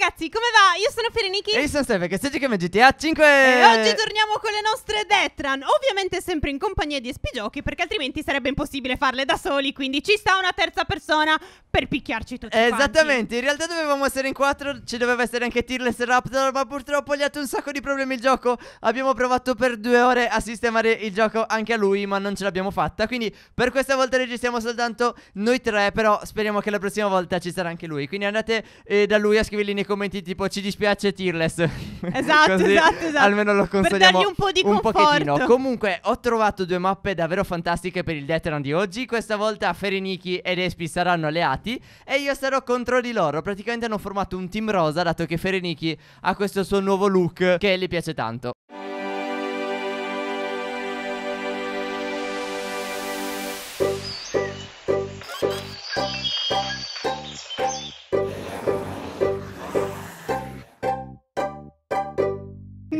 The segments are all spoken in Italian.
ragazzi, come va? Io sono Fereniki E io sono Steve, che stai come GTA 5 E oggi torniamo con le nostre Detran Ovviamente sempre in compagnia di Espigiochi Perché altrimenti sarebbe impossibile farle da soli Quindi ci sta una terza persona per picchiarci tutti Esattamente, quanti. in realtà dovevamo essere in quattro Ci doveva essere anche Tearless Raptor Ma purtroppo gli ha dato un sacco di problemi il gioco Abbiamo provato per due ore a sistemare il gioco anche a lui Ma non ce l'abbiamo fatta Quindi per questa volta registriamo soltanto noi tre Però speriamo che la prossima volta ci sarà anche lui Quindi andate eh, da lui a scrivergli nei nei commenti tipo ci dispiace Tearless. Esatto, esatto, esatto. Almeno lo consigliamo. dargli un po' di un conforto. pochettino. Comunque ho trovato due mappe davvero fantastiche per il Death di oggi. Questa volta Fereniki ed Espi saranno alleati e io sarò contro di loro. Praticamente hanno formato un team rosa dato che Fereniki ha questo suo nuovo look che le piace tanto.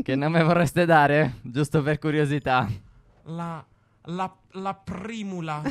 Che nome vorreste dare? Giusto per curiosità. La. La, la primula.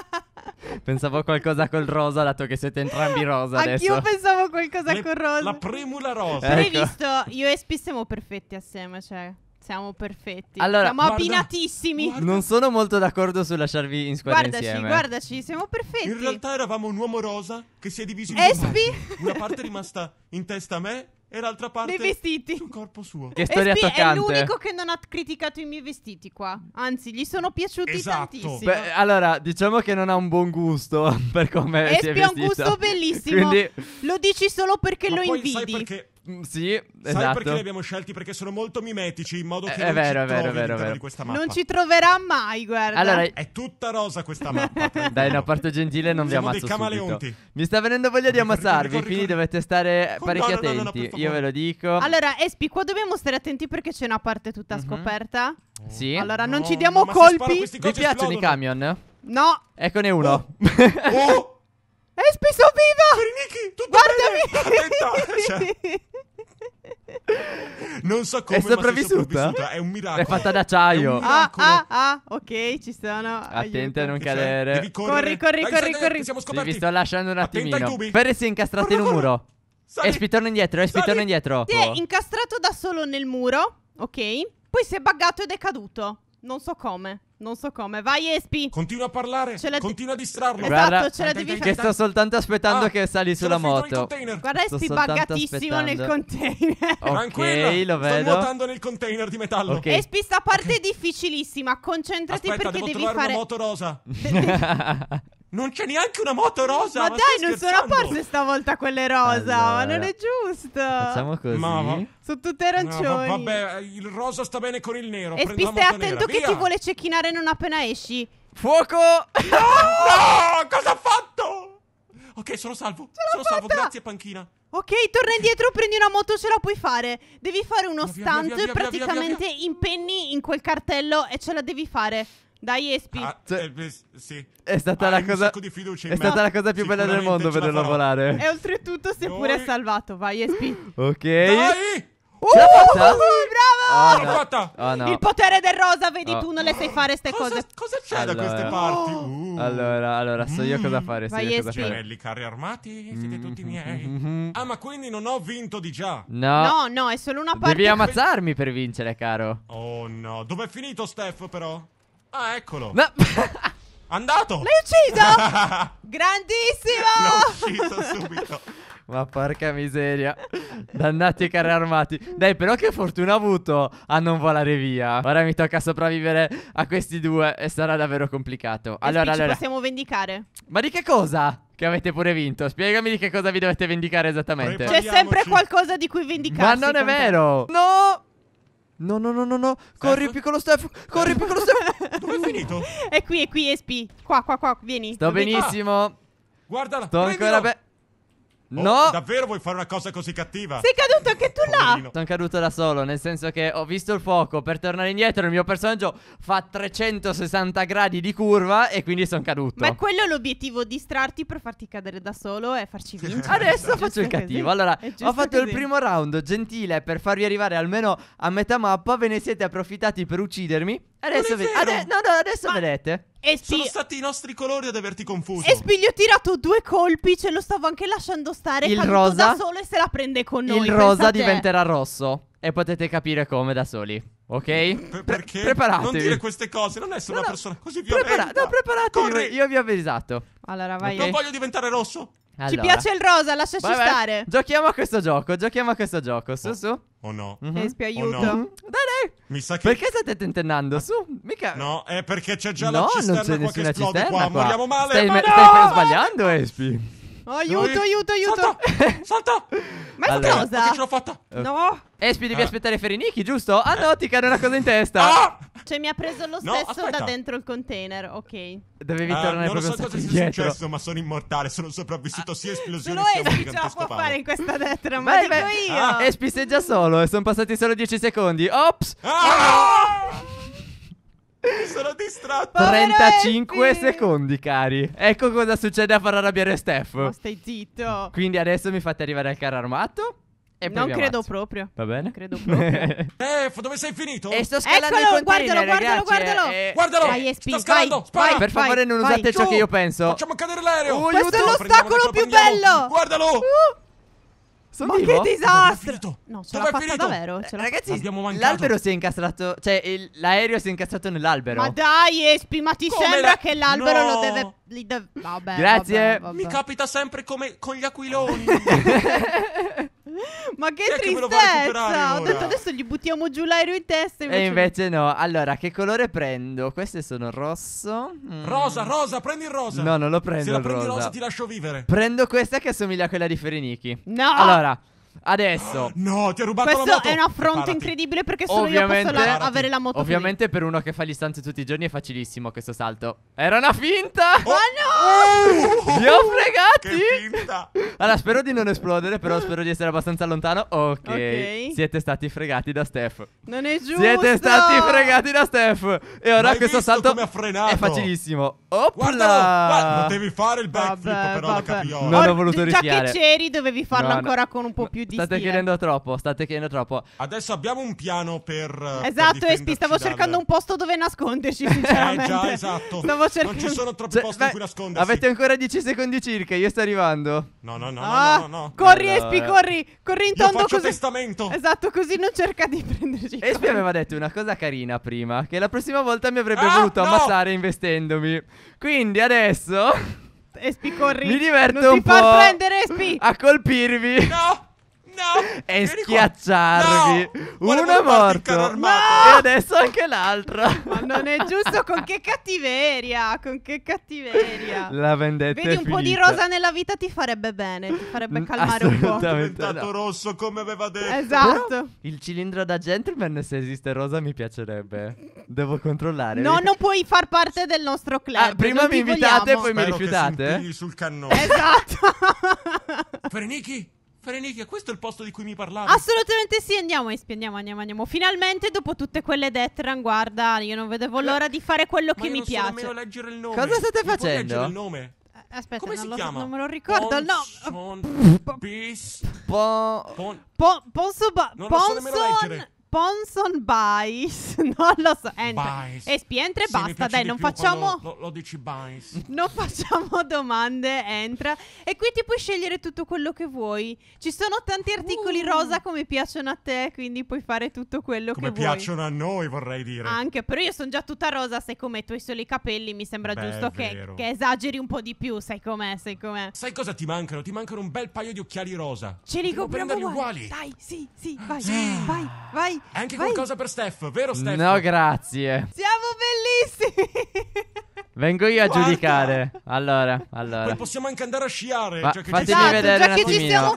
Pensavo qualcosa col rosa, dato che siete entrambi rosa adesso. Anch'io pensavo qualcosa Le, col rosa. La primula rosa. Ecco. Hai visto? Io e Spi siamo perfetti assieme, cioè... Siamo perfetti. Allora, siamo guarda, abbinatissimi. Guarda. Non sono molto d'accordo su lasciarvi in squadra guardaci, insieme. Guardaci, guardaci, siamo perfetti. In realtà eravamo un uomo rosa che si è diviso in Espi. due. Espi. Una parte è rimasta in testa a me e l'altra parte dei vestiti sul corpo suo. Che storia spi- toccante. È l'unico che non ha criticato i miei vestiti qua. Anzi, gli sono piaciuti esatto. tantissimo. Beh, allora, diciamo che non ha un buon gusto per come Espi si è vestito. Espi ha un gusto bellissimo. Quindi... Lo dici solo perché Ma lo invidi. Sai perché Mm, sì, esatto. Sai perché li abbiamo scelti? Perché sono molto mimetici, in modo eh, che è, vero, è vero, è vero, è vero. Non ci troverà mai, guarda. Allora, è tutta rosa questa mappa. Dai, no, parto gentile, non Siamo vi ammazzo dei camaleonti. Subito. Mi sta venendo voglia di ammazzarvi, corri, quindi corri. dovete stare parecchio no, attenti. No, no, Io ve lo dico. Allora, Espi, qua dobbiamo stare attenti perché c'è una parte tutta mm-hmm. scoperta. Oh. Sì. Allora, non ci diamo colpi. Vi piacciono i camion? No. Eccone uno. Oh. oh. Espi, sono viva! Guardami! Non so come è sopravvissuta. È un miracolo. È fatta d'acciaio. ah, ah, ah, ok, ci sono. Attenti a non cadere. Devi Corri, corri, Dai, corri, corri. Siamo scoperti. Sì, vi sto lasciando un attimino. Ferri si è incastrato in un muro. E spitorno indietro, e spitorno indietro. Si è oh. incastrato da solo nel muro, ok? Poi si è buggato ed è caduto. Non so come, non so come. Vai Espi. Continua a parlare, la... continua a distrarlo. Esatto, Guarda, ce la devi fare. Che sto soltanto aspettando ah, che sali sulla moto. Guarda Espi buggatissimo nel container. ok, lo vedo. Sto nuotando nel container di metallo. Okay. Espi sta parte okay. difficilissima, concentrati Aspetta, perché devi fare Aspetta, devo trovare una moto rosa. Non c'è neanche una moto rosa. Ma, ma dai, non sono forse stavolta quelle rosa. Allora. Ma non è giusto. Facciamo così. Ma, ma... Sono tutte arancioni. No, vabbè, il rosa sta bene con il nero. E stai attento nera. che Via. ti vuole cecchinare non appena esci. Fuoco! No! no! Cosa ha fatto? Ok, sono salvo. Ce sono fatta. salvo, grazie panchina. Ok, torna indietro, prendi una moto, ce la puoi fare. Devi fare uno via, stunt, via, via, praticamente impenni in quel cartello e ce la devi fare. Dai, Espi. Ah, cioè, sì. È stata, ah, la, cosa, è stata la cosa più bella del mondo vederlo volare. E oltretutto, seppure Noi... è salvato. Vai, Espi. Ok. Dai! Uh, ah, fatta? bravo! Oh, no. fatta. Oh, no. Il potere del rosa, vedi oh. tu, non le sai fare queste cose. Cosa c'è allora. da queste parti? Oh. Uh. Allora, allora, so io cosa mm. fare. So Vai io cosa fare. Belli carri armati, siete mm. tutti miei. Mm -hmm. Ah, ma quindi non ho vinto di già? No, no, no è solo una parte. Devi ammazzarmi per vincere, caro. Oh no, dove è finito Steph, però? Ah, eccolo. No. Andato! L'hai ucciso! Grandissimo! L'ho ucciso subito. Ma porca miseria. Dannati i carri armati. Dai, però che fortuna ho avuto a non volare via. Ora mi tocca sopravvivere a questi due e sarà davvero complicato. Allora, allora. possiamo vendicare. Ma di che cosa? Che avete pure vinto. Spiegami di che cosa vi dovete vendicare esattamente. C'è sempre qualcosa di cui vendicarsi. Ma non è vero! No! No, no, no, no, no. Corri, Steph? piccolo Steph. Corri, piccolo Steph. Dove è finito? È qui, è qui, Espi. Qua, qua, qua. Vieni. Sto Vieni. benissimo. Ah. Guardala. Sto ancora bene. Oh, no! Davvero vuoi fare una cosa così cattiva? Sei caduto anche tu là! Sono caduto da solo, nel senso che ho visto il fuoco. Per tornare indietro, il mio personaggio fa 360 gradi di curva e quindi sono caduto. Ma quello è l'obiettivo: distrarti per farti cadere da solo e farci vincere. Adesso faccio il cattivo. Allora, ho fatto così. il primo round gentile per farvi arrivare almeno a metà mappa. Ve ne siete approfittati per uccidermi. Adesso, ve- ade no, no, adesso Ma... vedete. E Sono stati i nostri colori ad averti confuso. E Spiglio ha tirato due colpi, ce lo stavo anche lasciando stare. Il rosa. da solo e se la prende con noi. Il rosa diventerà rosso. E potete capire come da soli. Ok? P- perché? preparatevi. Non dire queste cose, non essere no, una no. persona così violenta. Prepara- no, preparatevi. Corri. Io vi ho avvisato. Allora, vai. Non voglio diventare rosso. Allora. Ci piace il rosa, lasciaci Vabbè. stare. Giochiamo a questo gioco, giochiamo a questo gioco. Su, oh, su. O no? Mm-hmm. Espi, aiuto. Oh mhm. no. Dai, dai. Mi sa che... Perché state tentennando? Su, mica... No, è perché c'è già no, la cisterna non c'è qua che esplode qua. qua. Moriamo male. Stai, Ma me- no! sbagliando, Espi. Oh, aiuto, Dove... aiuto, aiuto. Salta, salta. Ma allora. cosa? Ma ce l'ho fatta. No. Espi, devi ah. aspettare Ferinichi, giusto? Ah no, ti cade una cosa in testa. Ah! Cioè, mi ha preso lo stesso aspetta. da dentro il container. Ok. Dovevi uh, tornare Non so cosa sia dietro. successo, ma sono immortale. Sono sopravvissuto sia esplosione sia a un ce la può palo. fare in questa destra, ma dico io. Ah. E spisteggia solo. E eh, sono passati solo 10 secondi. Ops. Ah! Oh! Mi sono distratto. 35 secondi, cari. Ecco cosa succede a far arrabbiare Steph. Ma stai zitto. Quindi adesso mi fate arrivare al carro armato. E non credo proprio. Va bene? Non Credo proprio. eh, dove sei finito? E sto scalando Eccolo, guardalo, guardalo, eh, guardalo. Eh, guardalo. Dai, espi, sto scalando, vai, vai, Per favore non vai. usate ciò che io penso. Facciamo cadere l'aereo. Oh, Questo aiuto. è l'ostacolo più bello. Guardalo. Uh. Sono Ma vivo? che disastro! No, ce fatta finito? davvero. Ce eh, Ragazzi, l'albero si è incastrato. Cioè, l'aereo si è incastrato nell'albero. Ma dai, Espi, ma ti come sembra la... che l'albero no. lo deve. Li deve... Vabbè. Grazie. Vabbè, vabbè. Mi capita sempre come con gli aquiloni. ma che Chi tristezza! Ho detto adesso gli buttiamo giù l'aereo in testa. Invece e invece no. Allora, che colore prendo? Queste sono rosso. Mm. Rosa, rosa, prendi il rosa. No, non lo prendo. Se la prendi rosa. rosa ti lascio vivere. Prendo questa che assomiglia a quella di Ferinichi. No! Allora. Adesso, no, ti ho rubato questo la moto. è un affronto Preparati. incredibile perché solo ovviamente, io posso la, avere la moto. Ovviamente, per uno che fa gli stanze tutti i giorni è facilissimo questo salto. Era una finta! Oh, oh no! Vi ho fregati! Allora, spero di non esplodere, però spero di essere abbastanza lontano. Ok, okay. siete stati fregati da Steph. Non è giusto! Siete stati fregati da Steph. E ora questo salto è facilissimo. Oppla! Guardalo, guarda, potevi fare il backflip, vabbè, però vabbè. la capiola. Non ho voluto rischiare. Già che c'eri, dovevi farlo no, ancora no. con un po' più di di State stile. chiedendo troppo, state chiedendo troppo. Adesso abbiamo un piano per eh, Esatto, per Espi, stavo cercando un posto dove nasconderci, sinceramente. eh già, esatto. Stavo cercando... Non ci sono troppi cioè, posti beh, in cui nascondersi. Avete ancora 10 secondi circa, io sto arrivando. No, no, no, ah, no, no, no, no, Corri allora. Espi, corri, corri in tondo così. testamento. Esatto, così non cerca di prenderci. Espi con... aveva detto una cosa carina prima, che la prossima volta mi avrebbe ah, voluto no! ammazzare investendomi. Quindi adesso Espi corri Mi diverto non un po' Non ti far prendere Espi A colpirvi No No, e schiacciarvi. No, Uno è morto. No! E adesso anche l'altro. Ma non è giusto. Con che cattiveria. Con che cattiveria. La vendetta. Vedi, un finita. po' di rosa nella vita ti farebbe bene. Ti farebbe mm, calmare un po'. È diventato no. rosso come aveva detto. Esatto. Però il cilindro da gentleman, se esiste rosa, mi piacerebbe. Devo controllare. No, non puoi far parte del nostro ah, club. Ah, prima mi invitate e poi Spero mi rifiutate. Sul, sul cannone. Esatto. Freniki. Fareniche, questo è il posto di cui mi parlavi. Assolutamente sì, andiamo, Espi, andiamo, andiamo, andiamo. Finalmente, dopo tutte quelle detran, guarda, io non vedevo l'ora di fare quello Ma che mi piace. Ma non leggere il nome. Cosa state facendo? leggere il nome. Eh, aspetta, Come non, si lo, chiama? non me lo ricordo. Pon, no. Pon, bis. Pon. Pon, ponso. Ba, non ponson. Sponson Bice. Non lo so. Entra. Espi, entra e Se basta. Dai, non facciamo. Lo, lo, dici Bice. Non facciamo domande. Entra. E qui ti puoi scegliere tutto quello che vuoi. Ci sono tanti articoli uh. rosa come piacciono a te. Quindi puoi fare tutto quello come che vuoi. Come piacciono a noi, vorrei dire. Anche. Però io sono già tutta rosa. Sai come Tu hai solo i capelli. Mi sembra Beh, giusto che, che, esageri un po' di più. Sai com'è? Sai com'è? Sai cosa ti mancano? Ti mancano un bel paio di occhiali rosa. Ce li compriamo uguali. uguali. Dai, sì, sì. Vai, sì. vai, vai. Anche vai. qualcosa per Steph, vero Steph? No, grazie. Siamo bellissimi. Vengo io a Guarda. giudicare. Allora, allora. Poi possiamo anche andare a sciare. Ma, già cioè che fatemi ci... vedere già un che siamo...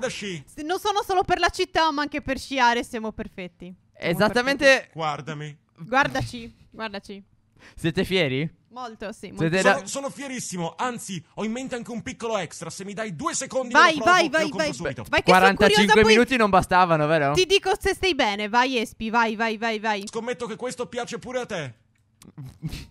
Non sono solo per la città, ma anche per sciare siamo perfetti. Siamo Esattamente. Perfetti. Guardami. Guardaci, guardaci. Siete fieri? Molto, sì. Molto. Sono, sono, fierissimo. Anzi, ho in mente anche un piccolo extra. Se mi dai due secondi, vai, provo, vai, vai, vai, subito. vai. 45 minuti poi... non bastavano, vero? Ti dico se stai bene. Vai, Espi, vai, vai, vai, vai. Scommetto che questo piace pure a te.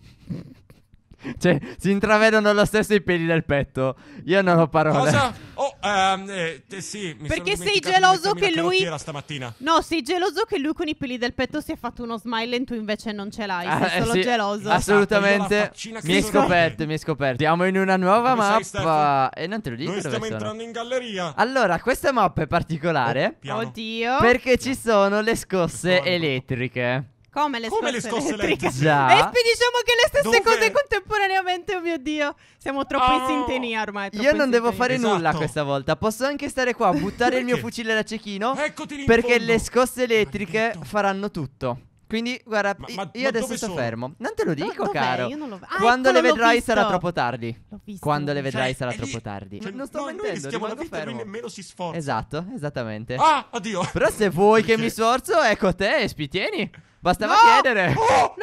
Cioè, si intravedono lo stesso i peli del petto. Io non ho parole. Cosa? Oh, ehm, eh, sì, mi Perché sei geloso che lui stamattina. No, sei geloso che lui con i peli del petto si è fatto uno smile e tu invece non ce l'hai. Ah, eh, sono sì, geloso. Assolutamente. Esatto, mi hai scoperto, mi hai scoperto. Siamo in una nuova Come mappa e non te lo dico Noi stiamo sono. entrando in galleria. Allora, questa mappa è particolare. Oh, Oddio. Perché ci sono le scosse elettriche. Come le Come scosse, elettriche. elettriche. Già. E diciamo che le stesse Dove- cose contemporaneamente, oh mio Dio. Siamo troppo in oh. sintonia ormai. Io in non devo fare Esatto. nulla questa volta. Posso anche stare qua a buttare il mio fucile da cecchino. Eccoti lì Perché fondo. le scosse elettriche Maledetto. faranno tutto. Quindi, guarda, Ma- ma- io ma adesso sto sono? fermo. Non te lo dico, dov'è? caro. Io non lo- Ah, Quando ah, le vedrai visto. sarà troppo tardi. L'ho visto. Quando le Cioè, vedrai sarà è lì. troppo tardi. Cioè, non sto noi, noi mentendo, rischiamo la vita fermo. nemmeno si sforza. Esatto, esattamente. Ah, addio. Però se vuoi che mi sforzo, ecco te, Espi, tieni. Bastava no! chiedere. Oh, no,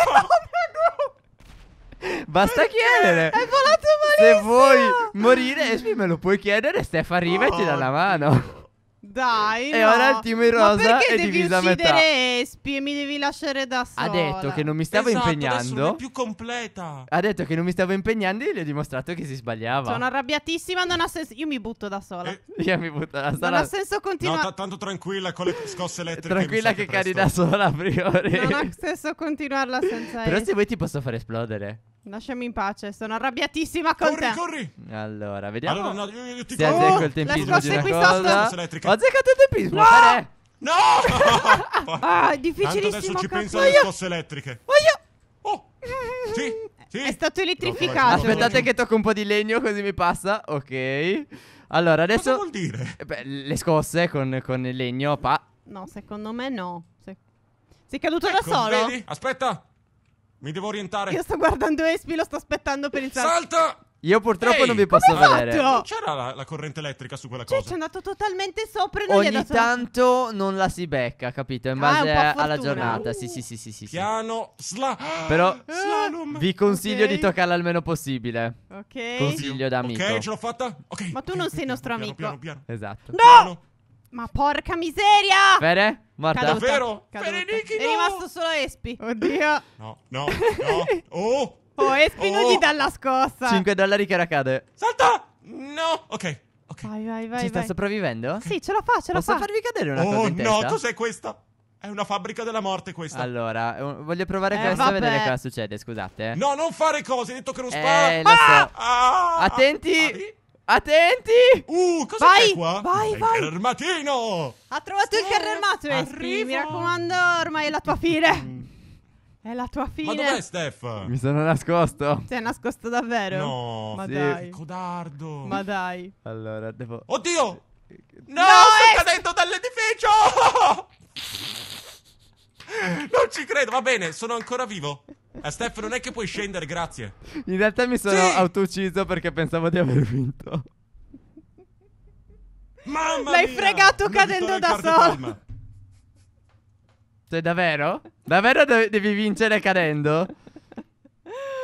no, no! Basta chiedere. È volato malissimo. Se vuoi morire, Espi, me lo puoi chiedere. Stefano arriva oh, e ti dà la mano. Dai. E no. ora il team in rosa è diviso a metà. Perché Espi e mi devi lasciare da sola? Ha detto che non mi stavo esatto, impegnando. Non è più completa. Ha detto che non mi stavo impegnando e gli ho dimostrato che si sbagliava. Sono arrabbiatissima, non ha senso. Io mi butto da sola. Eh. Io mi butto da sola. Non ha senso continuare. No, tanto tranquilla con le scosse elettriche. tranquilla che cadi da sola a priori. Non ha senso continuarla senza Però se vuoi ti posso far esplodere. Lasciami in pace, sono arrabbiatissima con corri, te. Corri, corri. Allora, vediamo. Allora, no, io, io ti Se azzecco oh, il tempismo di una cosa. Ho azzeccato il tempismo, no! No! ah, è difficilissimo. Tanto adesso ci penso alle scosse elettriche. Voglio... Oh! Sì, sì. È stato elettrificato. Aspettate che tocco un po' di legno così mi passa. Ok. Allora, adesso... Cosa vuol dire? Eh, beh, le scosse con, con il legno, pa... No, secondo me no. Se... Sei caduto ecco, da solo? Vedi? Aspetta, mi devo orientare. Io sto guardando Espi, lo sto aspettando per il salto. Salta! Io purtroppo Ehi, non vi posso fatto? vedere. Non c'era la, la, corrente elettrica su quella cioè, cosa. Cioè, c'è andato totalmente sopra. E non Ogni dato... tanto non la si becca, capito? In ah, base ah, alla giornata. Uh, sì, sì, sì, sì, sì. Piano, sla. Però slalom. vi consiglio okay. di toccarla almeno possibile. Ok. Consiglio da amico. Ok, ce l'ho fatta. Ok. Ma tu non sei nostro amico. Piano, piano. piano. Esatto. No! Piano. Ma porca miseria! Fede? Guarda. Caduta, Davvero? Caduta. no! È rimasto solo Espi. Oddio. No, no, no. Oh! Oh, Espi non gli oh. dà la scossa. 5 dollari che racade. Salta! No! Ok. okay. Vai, vai, vai. Ci sta vai. sopravvivendo? Sì, ce la fa, ce la Posso fa. Posso farvi cadere una oh, cosa in no, cos'è questa? È una fabbrica della morte questa. Allora, eh, voglio provare eh, questa e vedere cosa succede, scusate. No, non fare cose, hai detto che non eh, spara. Eh, ah! so. ah! Attenti! Ah, Attenti! Uh, cosa vai, c'è qua? Vai, vai! Il carro Ha trovato il carro armato, eh, Mi raccomando, ormai è la tua fine. È la tua fine. Ma dov'è Steph? Mi sono nascosto. Ti Sei nascosto davvero? No. Ma sì. dai. Codardo. Ma dai. Allora, devo... Oddio! Eh, no, no sto è... cadendo dall'edificio! Non ci credo, va bene, sono ancora vivo. Eh, Steph, non è che puoi scendere, grazie. In realtà mi sono sì. autoucciso perché pensavo di aver vinto. Mamma L'hai mia, fregato cadendo da solo. Cioè, davvero? Davvero de devi vincere cadendo?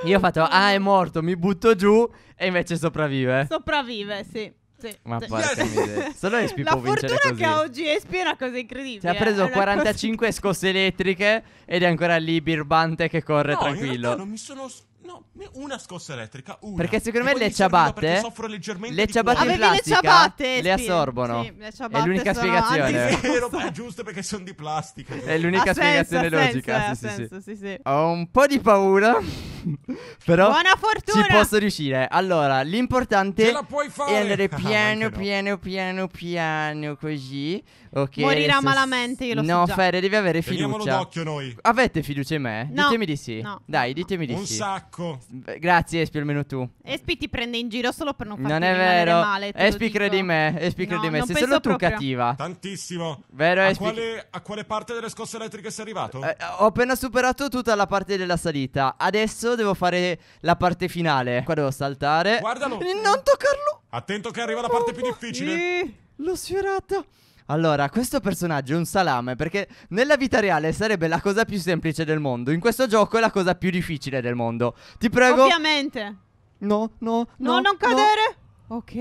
Io ho fatto, ah, è morto, mi butto giù e invece sopravvive. Sopravvive, sì. Sì, Ma porca miseria. Solo Espi La può vincere fortuna che oggi Espi è una cosa incredibile. Si è preso eh, è una 45 scosse elettriche ed è ancora lì birbante che corre No, in No, tranquillo. non mi sono... No, una scossa elettrica, una. Perché secondo me le ciabatte. Soffro leggermente. Le ciabatte in plastica. le ciabatte. Eh, le assorbono. Sì, le ciabatte. È l'unica spiegazione. È vero, è giusto perché sono di plastica. È l'unica ha spiegazione senso, logica. Senso, sì, sì, senso, sì. sì, Ho un po' di paura. però. Buona fortuna. Ci posso riuscire. Allora, l'importante. è andare piano, ah, piano, piano, piano. Così. Ok. Morirà adesso... malamente. Io lo no, so. No, Ferre, devi avere fiducia. Teniamolo d'occhio noi. Avete fiducia in me? No. Ditemi di sì. No. Dai, ditemi di sì. Un sacco. Grazie Espi, almeno tu. Espi ti prende in giro solo per non farti non è vero. male. Espi credi me, Espi credi no, me, sei solo tu proprio. cattiva. Tantissimo. Vero a Espi? Quale, a quale parte delle scosse elettriche sei arrivato? Eh, ho appena superato tutta la parte della salita. Adesso devo fare la parte finale. Qua devo saltare. Guardalo. Non toccarlo. Attento che arriva la parte oh, più difficile. Sì, l'ho sfiorata. Allora, questo personaggio è un salame perché nella vita reale sarebbe la cosa più semplice del mondo. In questo gioco è la cosa più difficile del mondo. Ti prego. Ovviamente. No, no, no. No, non cadere. No. Ok.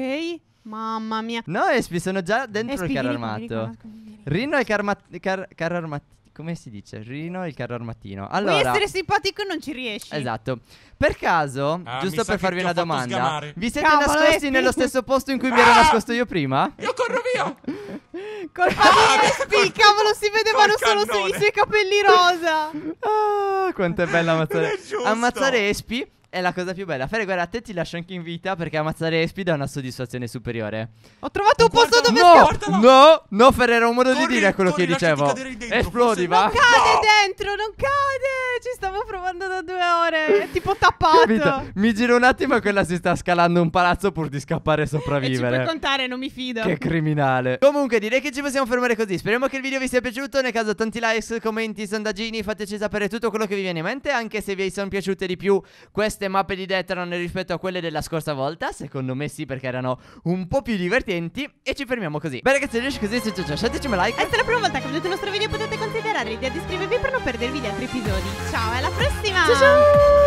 Mamma mia. No, Espi, sono già dentro Espi, il carro armato. Rino e carro car car armato come si dice? Rino e il carro armatino. Allora, Puoi essere simpatico e non ci riesci. Esatto. Per caso, ah, giusto per farvi una domanda, vi siete Cavolo, nascosti eh. nello stesso posto in cui mi ero ah! nascosto io prima? Io corro via! Col ah, cavolo, si vedevano solo i suoi capelli rosa. Ah, quanto è bello ammazzare. ammazzare Espi è la cosa più bella. Fare guerra a te ti lascio anche in vita perché ammazzare Espi dà una soddisfazione superiore. Ho trovato un posto dove no, portalo. No, no, Ferrero, era un modo corri, di dire quello corri, che dicevo. Dentro, Esplodi, va. Non cade no. dentro, non cade. Ci stavo provando da due ore. È tipo tappato. Capito? Mi giro un attimo e quella si sta scalando un palazzo pur di scappare e sopravvivere. Non ci puoi contare, non mi fido. Che criminale. Comunque, direi che ci possiamo fermare così. Speriamo che il video vi sia piaciuto. Nel caso, tanti likes, commenti, sondaggini. Fateci sapere tutto quello che vi viene in mente. Anche se vi sono piaciute di più queste queste mappe di Detron rispetto a quelle della scorsa volta? Secondo me sì, perché erano un po' più divertenti. E ci fermiamo così. Beh, ragazzi, riesci così se c'è, lasciateci un like. E se è la prima volta che vedete il nostro video potete considerare di iscrivervi per non perdervi gli altri episodi. Ciao, alla prossima! Ciao ciao!